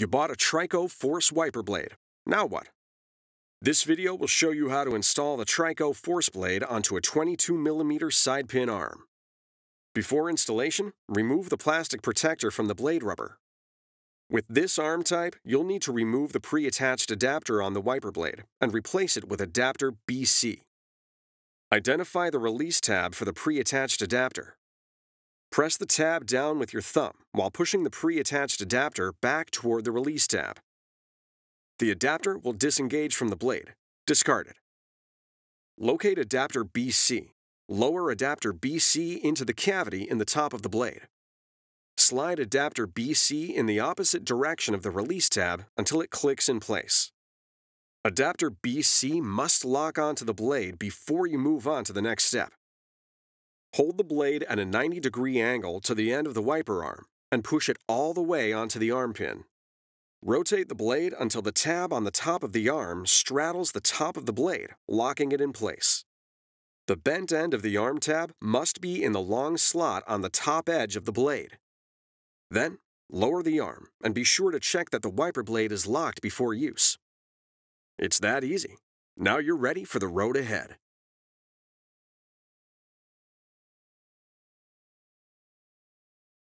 You bought a Trico Force wiper blade. Now what? This video will show you how to install the Trico Force blade onto a 22mm side pin arm. Before installation, remove the plastic protector from the blade rubber. With this arm type, you'll need to remove the pre-attached adapter on the wiper blade and replace it with adapter BC. Identify the release tab for the pre-attached adapter. Press the tab down with your thumb while pushing the pre-attached adapter back toward the release tab. The adapter will disengage from the blade. Discard it. Locate adapter BC. Lower adapter BC into the cavity in the top of the blade. Slide adapter BC in the opposite direction of the release tab until it clicks in place. Adapter BC must lock onto the blade before you move on to the next step. Hold the blade at a 90 degree angle to the end of the wiper arm and push it all the way onto the arm pin. Rotate the blade until the tab on the top of the arm straddles the top of the blade, locking it in place. The bent end of the arm tab must be in the long slot on the top edge of the blade. Then, lower the arm and be sure to check that the wiper blade is locked before use. It's that easy. Now you're ready for the road ahead.